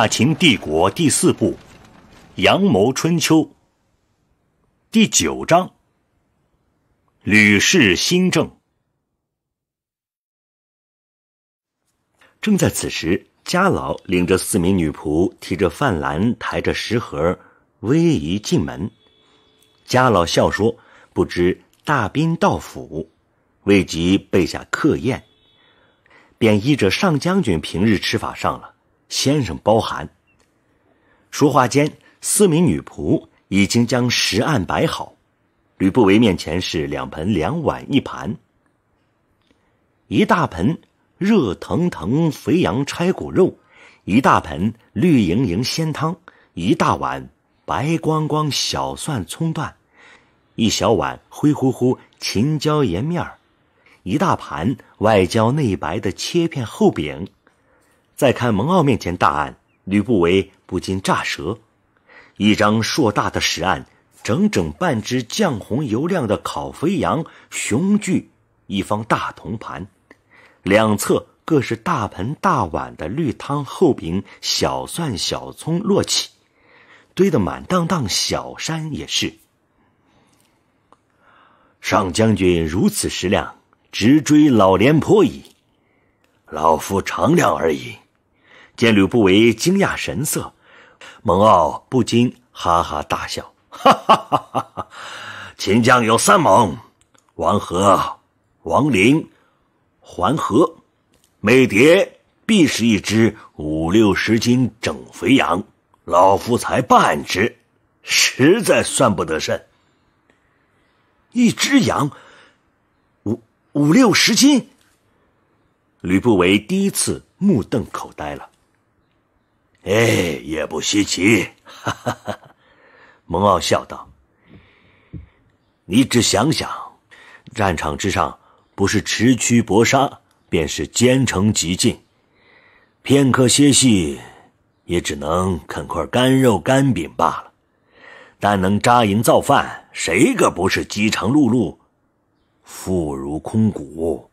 《大秦帝国》第四部，《阳谋春秋》第九章，《吕氏新政》。正在此时，家老领着四名女仆，提着饭篮，抬着食盒，威仪进门。家老笑说：“不知大兵到府，未及备下客宴，便依着上将军平日吃法上了。”先生，包涵。说话间，四名女仆已经将食案摆好。吕不韦面前是两盆、两碗、一盘：一大盆热腾腾肥羊拆骨肉，一大盆绿莹莹鲜汤，一大碗白光光小蒜葱段，一小碗灰乎乎秦椒盐面儿，一大盘外焦内白的切片厚饼。再看蒙骜面前大案，吕不韦不禁炸舌。一张硕大的石案，整整半只酱红油亮的烤肥羊雄踞一方大铜盘，两侧各是大盆大碗的绿汤厚饼、小蒜小葱摞起，堆得满当当小山也是。上将军如此食量，直追老廉颇矣。老夫常量而已。见吕不韦惊讶神色，蒙骜不禁哈哈大笑：“哈哈哈！哈哈！秦将有三猛，王和、王陵、环河，每叠必是一只五六十斤整肥羊，老夫才半只，实在算不得甚。一只羊，五五六十斤。”吕不韦第一次目瞪口呆了。哎，也不稀奇。”哈哈哈，蒙奥笑道，“你只想想，战场之上，不是持驱搏杀，便是兼程急进，片刻歇息，也只能啃块干肉干饼罢了。但能扎营造饭，谁个不是饥肠辘辘、腹如空谷？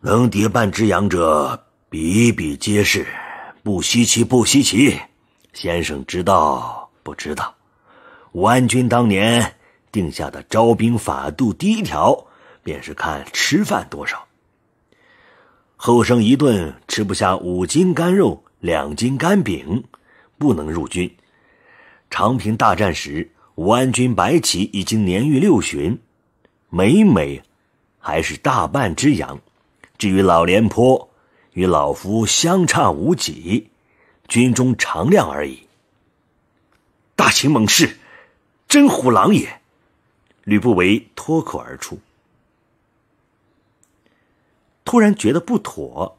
能叠半只羊者，比比皆是。”不稀奇，不稀奇，先生知道不知道？武安君当年定下的招兵法度，第一条便是看吃饭多少。后生一顿吃不下五斤干肉、两斤干饼，不能入军。长平大战时，武安君白起已经年逾六旬，每每还是大半只羊。至于老廉颇，与老夫相差无几，军中常亮而已。大秦猛士，真虎狼也！吕不韦脱口而出，突然觉得不妥，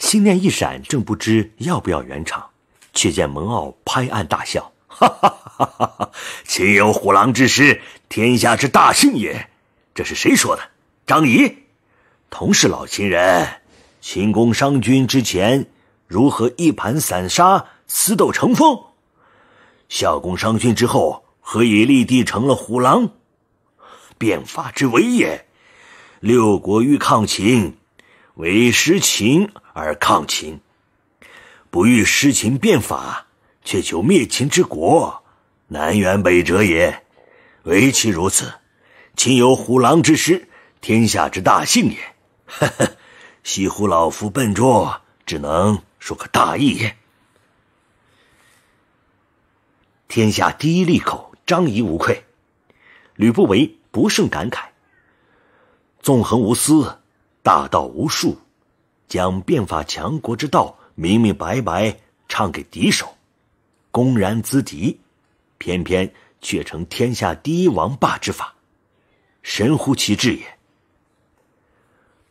心念一闪，正不知要不要圆场，却见蒙骜拍案大笑：“哈哈哈哈哈！秦有虎狼之师，天下之大幸也。这是谁说的？张仪，同是老秦人。”秦攻商君之前，如何一盘散沙，私斗成风？孝公商君之后，何以立地成了虎狼？变法之为也。六国欲抗秦，唯失秦而抗秦；不欲失秦变法，却求灭秦之国，南辕北辙也。唯其如此，秦有虎狼之师，天下之大幸也。哈哈。西湖老夫笨拙，只能说个大意。天下第一利口张仪无愧，吕不韦不胜感慨。纵横无私，大道无数，将变法强国之道明明白白唱给敌手，公然资敌，偏偏却成天下第一王霸之法，神乎其志也。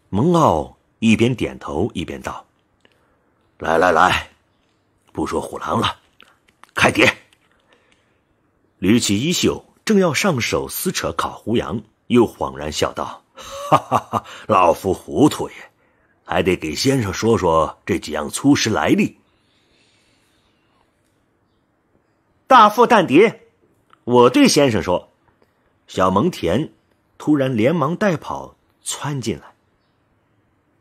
蒙骜。一边点头一边道：“来来来，不说虎狼了，开碟。”捋起衣袖，正要上手撕扯烤胡羊，又恍然笑道：“哈哈哈，老夫糊涂也，还得给先生说说这几样粗食来历。”大腹蛋碟，我对先生说，小蒙恬突然连忙带跑窜进来。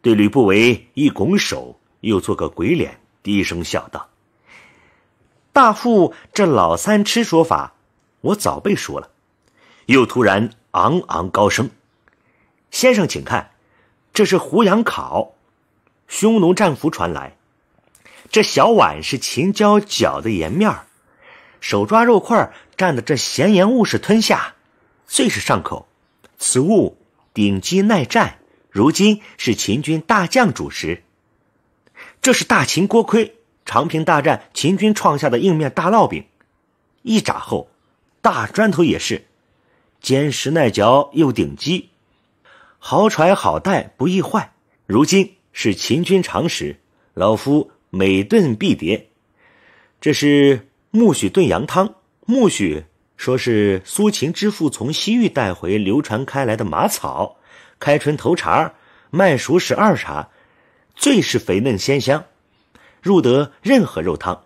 对吕不韦一拱手，又做个鬼脸，低声笑道：“大父这老三吃说法，我早被说了。”又突然昂昂高声：“先生请看，这是胡羊烤，匈奴战俘传来。这小碗是秦椒搅的盐面手抓肉块蘸的这咸盐物是吞下，最是上口。此物顶级耐战。”如今是秦军大将主食，这是大秦锅盔，长平大战秦军创下的硬面大烙饼，一炸后，大砖头也是，坚实耐嚼又顶饥，好揣好带不易坏。如今是秦军常识，老夫每顿必叠。这是苜蓿炖羊汤，苜蓿说是苏秦之父从西域带回、流传开来的马草。开春头茶，麦熟时二茶，最是肥嫩鲜香，入得任何肉汤。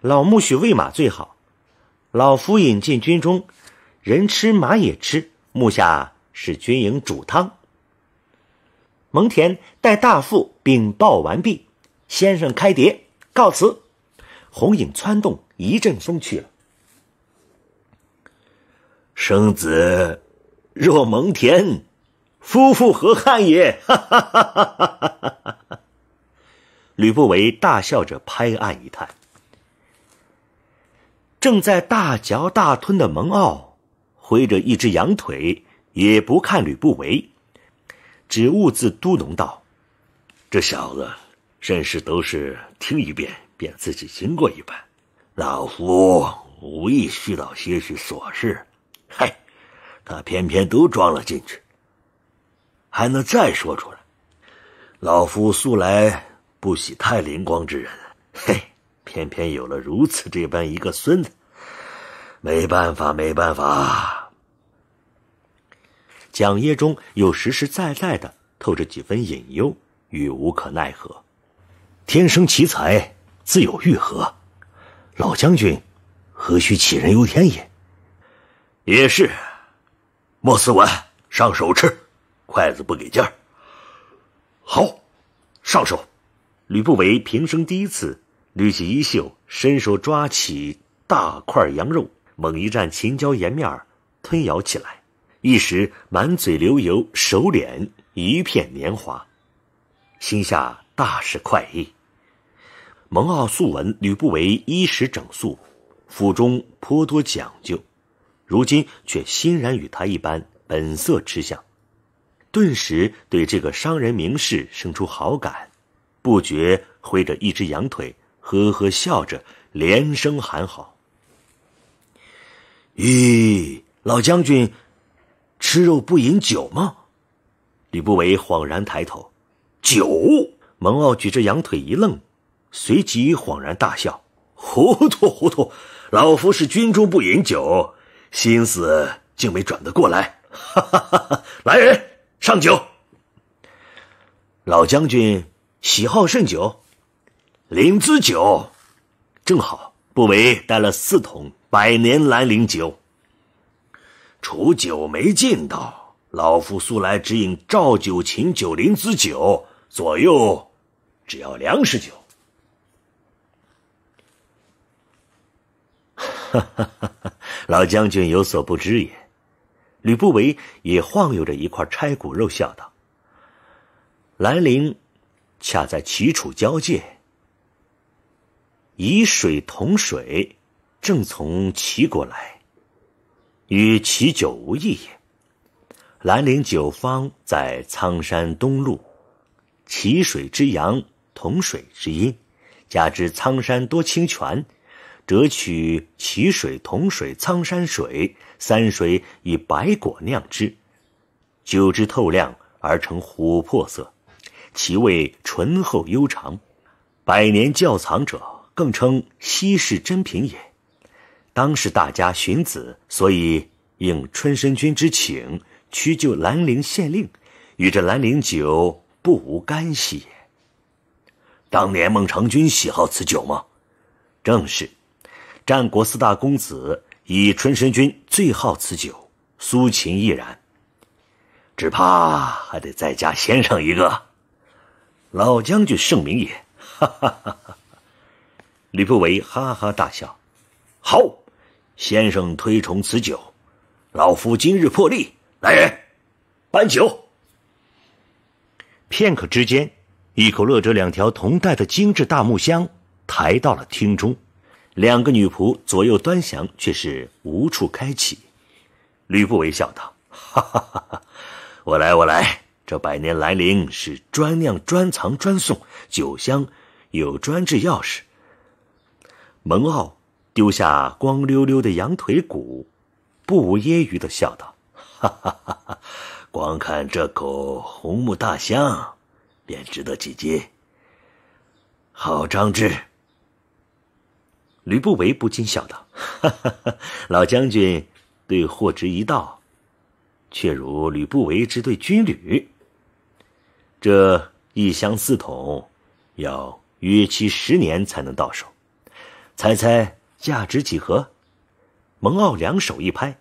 老木许喂马最好。老夫引进军中，人吃马也吃。目下是军营煮汤。蒙恬待大副禀报完毕，先生开碟，告辞。红影窜动，一阵风去了。生子若蒙恬。夫复何憾也！哈哈哈哈哈！哈！吕不韦大笑着拍案一叹。正在大嚼大吞的蒙骜，挥着一只羊腿，也不看吕不韦，只兀自嘟哝道：“这小子，甚是都是听一遍便自己经过一般。老夫无意絮叨些许琐事，嗨，他偏偏都装了进去。”还能再说出来？老夫素来不喜太灵光之人，嘿，偏偏有了如此这般一个孙子，没办法，没办法。讲业中又实实在在的透着几分隐忧与无可奈何。天生奇才，自有愈合。老将军，何须杞人忧天也？也是。莫思文，上手吃。筷子不给劲儿，好，上手。吕不韦平生第一次捋起衣袖，伸手抓起大块羊肉，猛一蘸秦椒盐面，吞咬起来，一时满嘴流油，手脸一片黏滑，心下大是快意。蒙骜素闻吕不韦衣食整素，府中颇多讲究，如今却欣然与他一般本色吃相。顿时对这个商人名士生出好感，不觉挥着一只羊腿，呵呵笑着，连声喊好。咦，老将军，吃肉不饮酒吗？吕不韦恍然抬头，酒。蒙骜举着羊腿一愣，随即恍然大笑：糊涂糊涂，老夫是军中不饮酒，心思竟没转得过来。哈哈哈哈来人！上酒，老将军喜好甚酒，灵芝酒，正好不为带了四桶百年兰陵酒，楚酒没见到，老夫素来只饮赵酒、秦酒、灵芝酒左右，只要粮食酒。哈哈哈！老将军有所不知也。吕不韦也晃悠着一块拆骨肉，笑道：“兰陵，恰在齐楚交界，以水、同水正从齐国来，与齐酒无异也。兰陵酒坊在苍山东麓，齐水之阳，同水之阴，加之苍山多清泉，折取齐水、同水、苍山水。”三水以白果酿之，酒汁透亮而成琥珀色，其味醇厚悠长。百年窖藏者，更称稀世珍品也。当时大家寻子，所以应春申君之请，屈就兰陵县令，与这兰陵酒不无干系。当年孟尝君喜好此酒吗？正是，战国四大公子。以春申君最好此酒，苏秦亦然，只怕还得再加先生一个。老将军盛名也，哈哈哈哈吕不韦哈哈大笑。好，先生推崇此酒，老夫今日破例。来人，搬酒。片刻之间，一口乐着两条铜带的精致大木箱，抬到了厅中。两个女仆左右端详，却是无处开启。吕不韦笑道：“哈哈哈哈，我来，我来。这百年来临是专酿、专藏、专送酒香有专制钥匙。”蒙奥丢下光溜溜的羊腿骨，不无揶揄的笑道：“哈哈哈哈，光看这口红木大箱，便值得几斤。好张志。吕不韦不禁笑道：“哈哈哈，老将军，对货值一道，却如吕不韦之对军旅。这一箱四桶，要约期十年才能到手。猜猜价值几何？”蒙骜两手一拍：“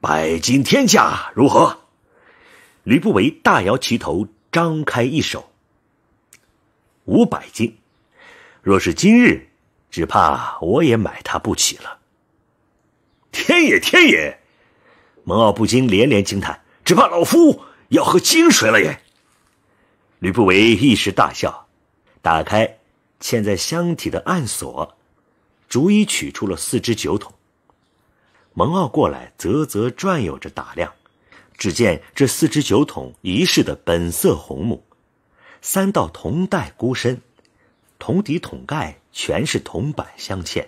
百金天价，如何？”吕不韦大摇其头，张开一手：“五百金。若是今日。”只怕我也买他不起了。天也天也，蒙奥不禁连连惊叹：“只怕老夫要喝清水了耶！吕不韦一时大笑，打开嵌在箱体的暗锁，逐一取出了四只酒桶。蒙奥过来啧啧转悠着打量，只见这四只酒桶一式的本色红木，三道铜带箍身，铜底桶盖。全是铜板镶嵌，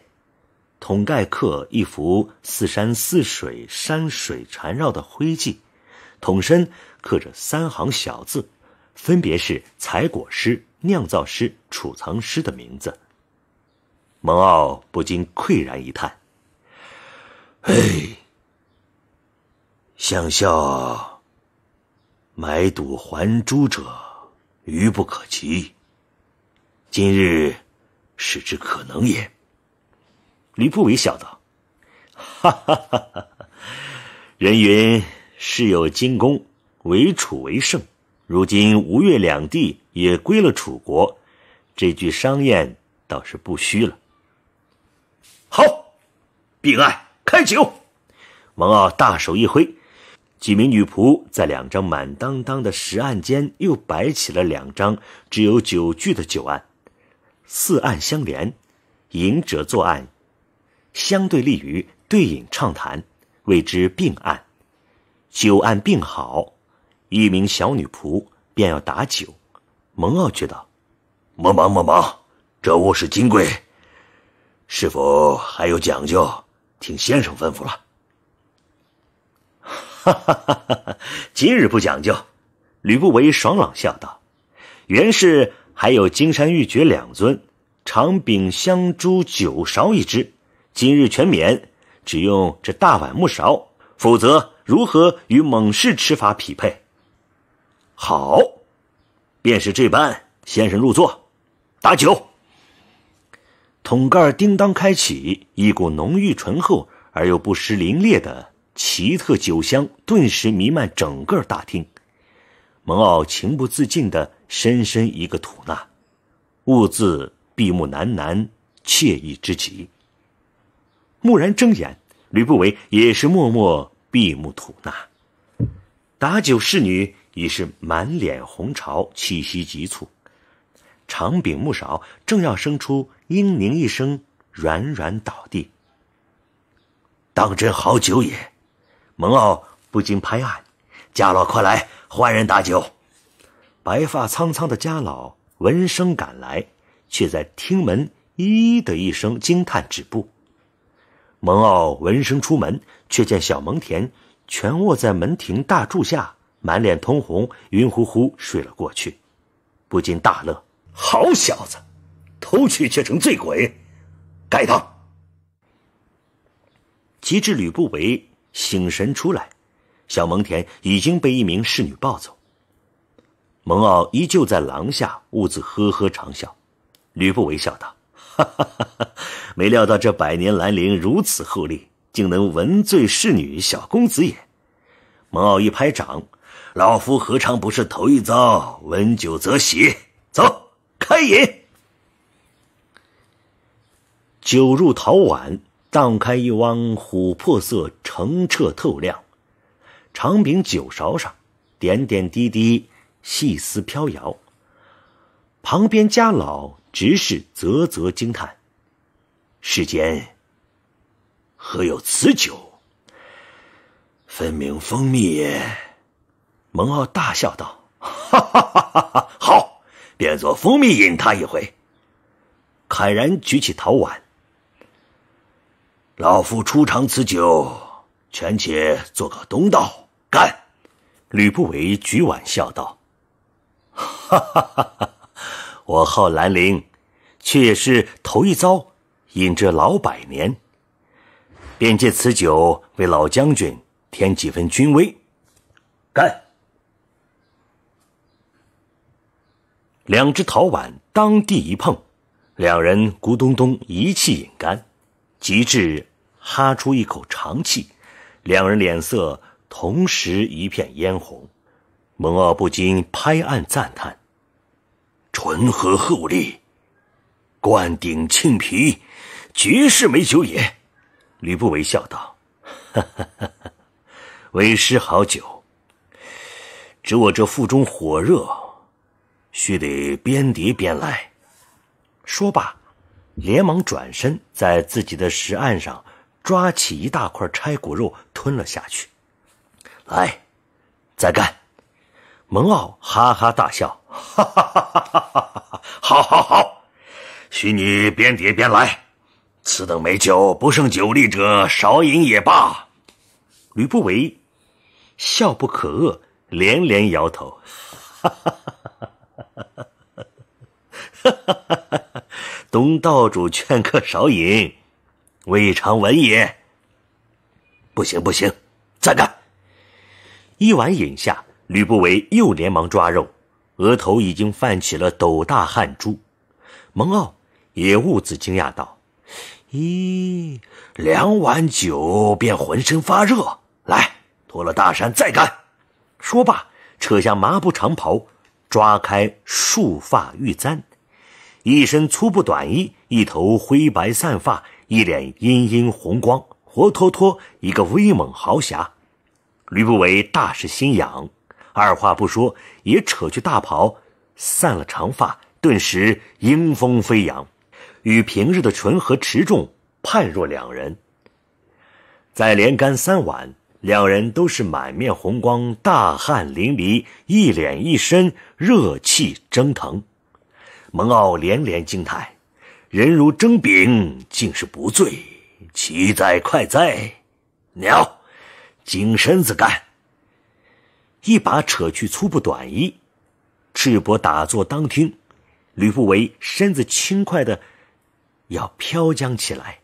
桶盖刻一幅似山似水、山水缠绕的徽记，桶身刻着三行小字，分别是采果师、酿造师、储藏师的名字。蒙奥不禁喟然一叹：“唉，想笑买椟还珠者，愚不可及。今日。”使之可能也。吕不韦笑道：“哈哈哈！哈人云，事有经功，为楚为胜。如今吴越两地也归了楚国，这句商宴倒是不虚了。好，并案开酒。”王傲大手一挥，几名女仆在两张满当当的石案间又摆起了两张只有酒具的酒案。四案相连，隐者作案，相对立于对饮畅谈，谓之并案。酒案并好，一名小女仆便要打酒。蒙奥却道：“莫忙，莫忙，这物是金贵，是否还有讲究？听先生吩咐了。”哈哈哈哈今日不讲究，吕不韦爽朗笑道：“原是。”还有金山玉珏两尊，长柄香珠酒勺一只。今日全免，只用这大碗木勺，否则如何与猛士吃法匹配？好，便是这般。先生入座，打酒。桶盖叮当开启，一股浓郁醇厚而又不失凌冽的奇特酒香顿时弥漫整个大厅。蒙奥情不自禁的深深一个吐纳，兀自闭目喃喃，惬意之极。蓦然睁眼，吕不韦也是默默闭目吐纳。打酒侍女已是满脸红潮，气息急促，长柄木勺正要生出，嘤咛一声，软软倒地。当真好酒也，蒙奥不禁拍案。家老，快来！换人打酒。白发苍苍的家老闻声赶来，却在厅门“咦”的一声惊叹止步。蒙奥闻声出门，却见小蒙恬蜷卧在门庭大柱下，满脸通红，晕乎乎睡了过去，不禁大乐：好小子，偷去却成醉鬼，该当。及至吕不韦醒神出来。小蒙恬已经被一名侍女抱走。蒙骜依旧在廊下兀自呵呵长笑，吕不韦笑道：“哈哈 哈！哈没料到这百年兰陵如此厚利，竟能闻醉侍女小公子也。”蒙骜一拍掌：“老夫何尝不是头一遭闻酒则喜？走，开饮！”酒入陶碗，荡开一汪琥珀色，澄澈透亮。长柄酒勺上，点点滴滴，细丝飘摇。旁边家老直是啧啧惊叹：“世间何有此酒？分明蜂蜜也！”蒙奥大笑道：“哈哈哈哈哈！好，便做蜂蜜饮他一回。”慨然举起陶碗，老夫初尝此酒，权且做个东道。干！吕不韦举碗笑道：“我号兰陵，却也是头一遭饮这老百年，便借此酒为老将军添几分君威。”干！两只陶碗当地一碰，两人咕咚咚一气饮干，极致哈出一口长气，两人脸色。同时一片嫣红，蒙奥不禁拍案赞叹：“醇和厚利，灌顶庆皮，绝世美酒也。”吕不韦笑道：“为师好酒，只我这腹中火热，须得边敌边来。”说罢，连忙转身，在自己的石案上抓起一大块拆骨肉吞了下去。来，再干！蒙奥哈哈大笑，哈哈哈！好好好，许你边叠边来。此等美酒，不胜酒力者，少饮也罢。吕不韦笑不可遏，连连摇头，哈哈哈哈！哈哈！东道主劝客少饮，未尝闻也。不行不行，再干！一碗饮下，吕不韦又连忙抓肉，额头已经泛起了斗大汗珠。蒙骜也兀自惊讶道：“咦，两碗酒便浑身发热。来，脱了大衫再干。”说罢，扯下麻布长袍，抓开束发玉簪，一身粗布短衣，一头灰白散发，一脸殷殷红光，活脱脱一个威猛豪侠。吕不韦大是心痒，二话不说也扯去大袍，散了长发，顿时迎风飞扬，与平日的醇和持重判若两人。再连干三碗，两人都是满面红光，大汗淋漓，一脸一身热气蒸腾。蒙骜连连惊叹：“人如蒸饼，竟是不醉，奇哉快哉！”鸟。紧身子干，一把扯去粗布短衣，赤膊打坐当听。吕不韦身子轻快的要飘将起来，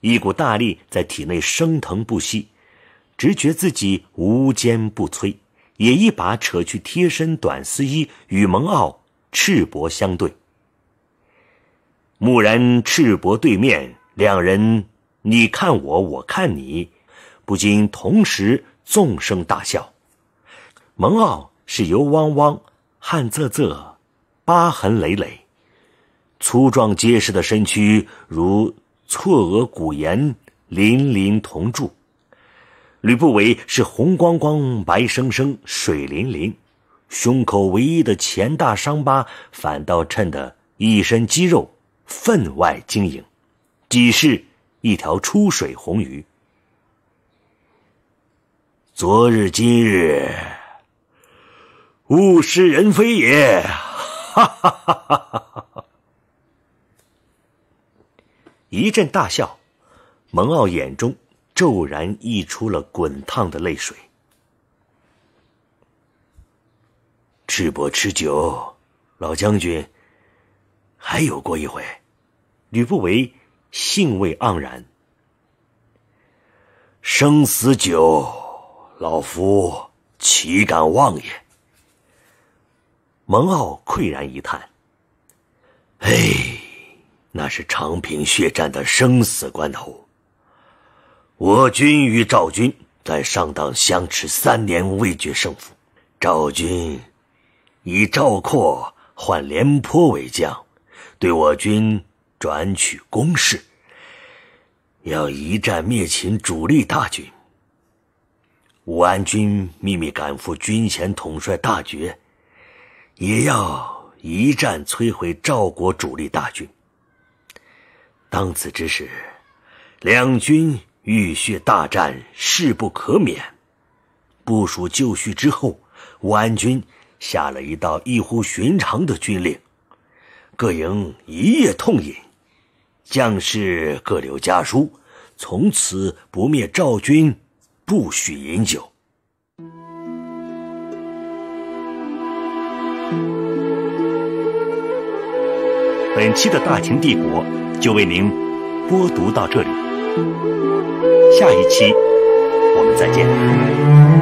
一股大力在体内升腾不息，直觉自己无坚不摧。也一把扯去贴身短丝衣，与蒙骜赤膊相对。蓦然赤膊对面，两人你看我，我看你。不禁同时纵声大笑。蒙骜是油汪汪、汗啧啧、疤痕累累，粗壮结实的身躯如错额古岩、粼粼铜柱；吕不韦是红光光、白生生、水淋淋，胸口唯一的前大伤疤反倒衬得一身肌肉分外晶莹，几是一条出水红鱼。昨日今日，物是人非也。哈哈哈哈哈！一阵大笑，蒙奥眼中骤然溢出了滚烫的泪水。赤膊吃酒，老将军，还有过一回。吕不韦兴味盎然，生死酒。老夫岂敢妄也！蒙骜喟然一叹：“唉，那是长平血战的生死关头。我军与赵军在上党相持三年，未决胜负。赵军以赵括换廉颇为将，对我军转取攻势，要一战灭秦主力大军。”武安军秘密赶赴军前统帅大局，也要一战摧毁赵国主力大军。当此之时，两军浴血大战势不可免。部署就绪之后，武安军下了一道异乎寻常的军令：各营一夜痛饮，将士各留家书，从此不灭赵军。不许饮酒。本期的大秦帝国就为您播读到这里，下一期我们再见。